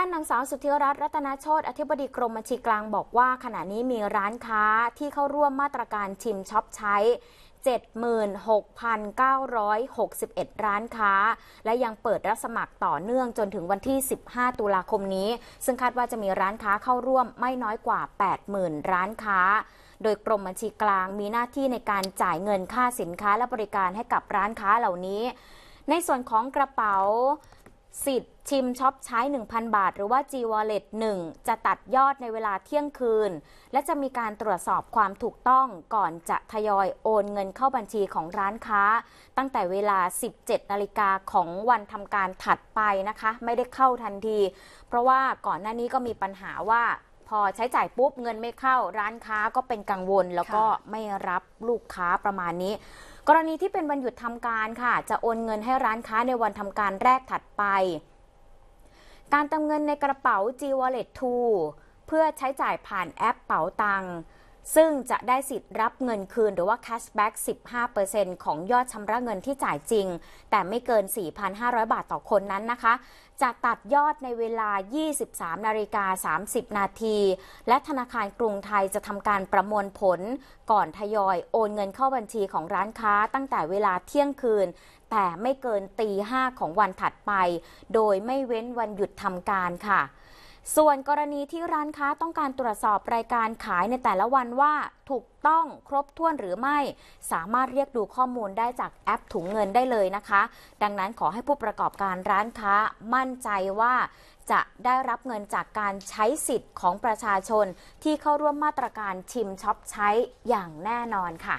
านนางสาวสุทธิรัตน์รัตนโชตอธิบดีกรมบัญชีกลางบอกว่าขณะนี้มีร้านค้าที่เข้าร่วมมาตรการชิมช็อปใช้ 76,961 ร้านค้า และยังเปิดรับสมัครต่อเนื่องจนถึงวันที่ 15 ตุลาคมนี้ ซึ่งคาดว่าจะมีร้านค้าเข้าร่วมไม่น้อยกว่า 80,000 ร้านค้า โดยกรมบัญชีกลางมีหน้าที่ในการจ่ายเงินค่าสินค้าและบริการให้กับร้านค้าเหล่านี้ ในส่วนของกระเป๋าสิทธิ์ชิมช็อปใช้ 1,000 บาทหรือว่า G Wallet 1 จะตัดยอดในเวลาเที่ยงคืน และจะมีการตรวจสอบความถูกต้องก่อนจะทยอยโอนเงินเข้าบัญชีของร้านค้า ตั้งแต่เวลา 17นาฬิกาของวันทำการถัดไปนะคะไม่ได้เข้าทันที เพราะว่าก่อนหน้านี้ก็มีปัญหาว่าพอใช้จ่ายปุ๊บเงินไม่เข้าร้านค้าก็เป็นกังวลแล้วก็ไม่รับลูกค้าประมาณนี้กรณีที่เป็นวันหยุดทำการค่ะ จะโอนเงินให้ร้านค้าในวันทำการแรกถัดไป การเติมเงินในกระเป๋า G Wallet 2 เพื่อใช้จ่ายผ่านแอปเป๋าตังซึ่งจะได้สิทธิ์รับเงินคืนหรือว่า cashback 15%ของยอดชำระเงินที่จ่ายจริง แต่ไม่เกิน 4,500 บาทต่อคนนั้นนะคะ จะตัดยอดในเวลา 23นาฬิกา30 นาที และธนาคารกรุงไทยจะทำการประมวลผลก่อนทยอย โอนเงินเข้าบัญชีของร้านค้าตั้งแต่เวลาเที่ยงคืน แต่ไม่เกินตีห้าของวันถัดไปโดยไม่เว้นวันหยุดทำการค่ะส่วนกรณีที่ร้านค้าต้องการตรวจสอบรายการขายในแต่ละวันว่า ถูกต้องครบถ้วนหรือไม่ สามารถเรียกดูข้อมูลได้จากแอปถุงเงินได้เลยนะคะ ดังนั้นขอให้ผู้ประกอบการร้านค้ามั่นใจว่า จะได้รับเงินจากการใช้สิทธิ์ของประชาชน ที่เข้าร่วมมาตรการชิมช็อปใช้อย่างแน่นอนค่ะ